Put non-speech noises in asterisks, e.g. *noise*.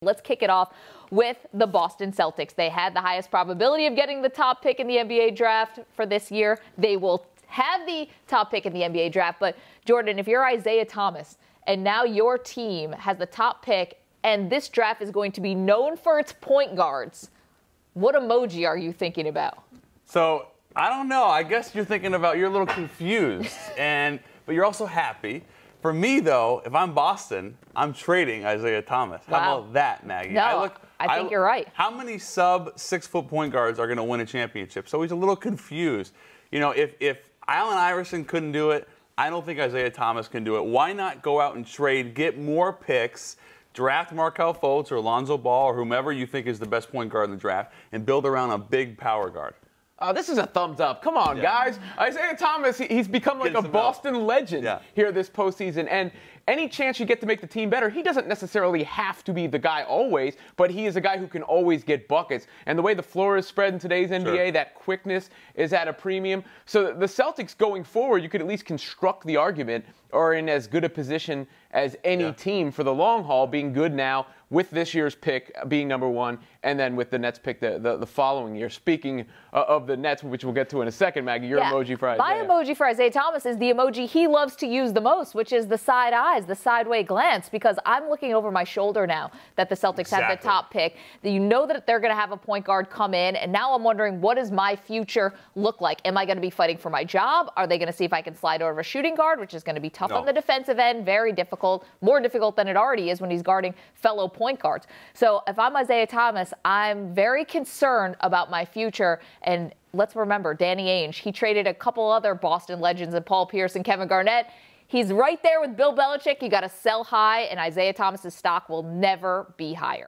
Let's kick it off with the Boston Celtics. They had the highest probability of getting the top pick in the NBA draft for this year. They will have the top pick in the NBA draft. But, Jordan, if you're Isaiah Thomas and now your team has the top pick and this draft is going to be known for its point guards, what emoji are you thinking about? So, I don't know. I guess you're thinking about, you're a little confused, *laughs* and but you're also happy for me, though, if I'm Boston, I'm trading Isaiah Thomas. Wow. How about that, Maggie? No, I, look, I think I, you're right. How many sub six foot point guards are going to win a championship? So he's a little confused. You know, if, if Allen Iverson couldn't do it, I don't think Isaiah Thomas can do it. Why not go out and trade, get more picks? draft Markel Fultz or Alonzo Ball or whomever you think is the best point guard in the draft and build around a big power guard. Uh, this is a thumbs up. Come on, yeah. guys. Isaiah Thomas, he, he's become like a Boston legend yeah. here this postseason. And any chance you get to make the team better, he doesn't necessarily have to be the guy always, but he is a guy who can always get buckets. And the way the floor is spread in today's NBA, sure. that quickness is at a premium. So the Celtics going forward, you could at least construct the argument are in as good a position as any yeah. team for the long haul, being good now with this year's pick being number one, and then with the Nets pick the, the, the following year. Speaking uh, of the Nets, which we'll get to in a second, Maggie, your yeah. emoji for Isaiah. My emoji for Isaiah Thomas is the emoji he loves to use the most, which is the side eyes, the sideway glance, because I'm looking over my shoulder now that the Celtics exactly. have the top pick. That You know that they're going to have a point guard come in, and now I'm wondering what does my future look like? Am I going to be fighting for my job? Are they going to see if I can slide over a shooting guard, which is going to be tough no. on the defensive end, very difficult difficult, more difficult than it already is when he's guarding fellow point guards. So if I'm Isaiah Thomas, I'm very concerned about my future. And let's remember Danny Ainge, he traded a couple other Boston legends and Paul Pierce and Kevin Garnett. He's right there with Bill Belichick. You got to sell high, and Isaiah Thomas's stock will never be higher.